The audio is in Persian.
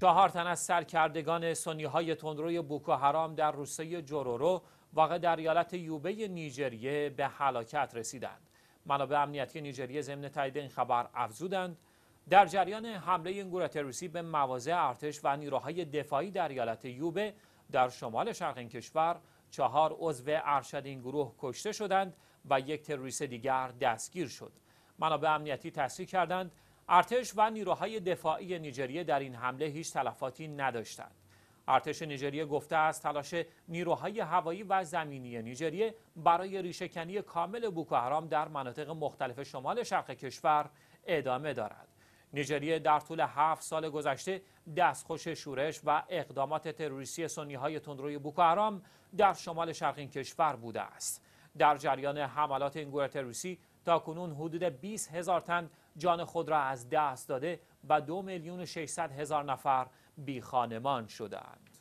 چهار تن از سرکردگان سنی های تندروی بوکو حرام در روستای جورورو واقع در ایالت یوبه نیجریه به هلاکت رسیدند. منابع امنیتی نیجریه ضمن تایید این خبر افزودند در جریان حمله این گروه تروریستی به مواضع ارتش و نیروهای دفاعی در ایالت یوبه در شمال شرق این کشور چهار عضو ارشد این گروه کشته شدند و یک تروریست دیگر دستگیر شد. منابع امنیتی تصریح کردند ارتش و نیروهای دفاعی نیجریه در این حمله هیچ تلفاتی نداشتند. ارتش نیجریه گفته است تلاش نیروهای هوایی و زمینی نیجریه برای ریشهکنی کامل بوکوهرام در مناطق مختلف شمال شرق کشور ادامه دارد. نیجریه در طول هفت سال گذشته دستخوش شورش و اقدامات تروریستی سنی های تندروی بوکوهرام در شمال شرق این کشور بوده است. در جریان حملات این روسی تا کنون حدود 20 هزار تن جان خود را از دست داده و دو میلیون 600 هزار نفر بی خانمان شدند.